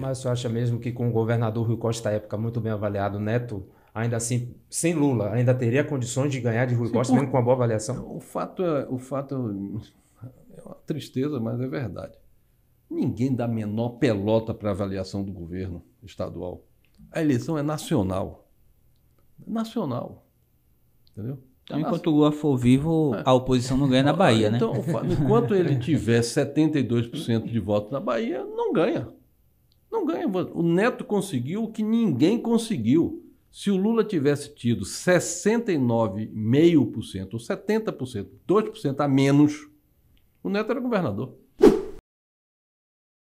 Mas você acha mesmo que com o governador Rui Costa, à época, muito bem avaliado, Neto, ainda assim, sem Lula, ainda teria condições de ganhar de Rui Sim, Costa, por... mesmo com uma boa avaliação? O fato, é, o fato é, é uma tristeza, mas é verdade. Ninguém dá a menor pelota para a avaliação do governo estadual. A eleição é nacional. Nacional. Entendeu? É então, enquanto o Lula for vivo, é. a oposição não ganha na Bahia, então, né? Então, enquanto ele tiver 72% de voto na Bahia, não ganha. Não ganha. O Neto conseguiu o que ninguém conseguiu. Se o Lula tivesse tido 69,5% ou 70%, 2% a menos, o Neto era governador.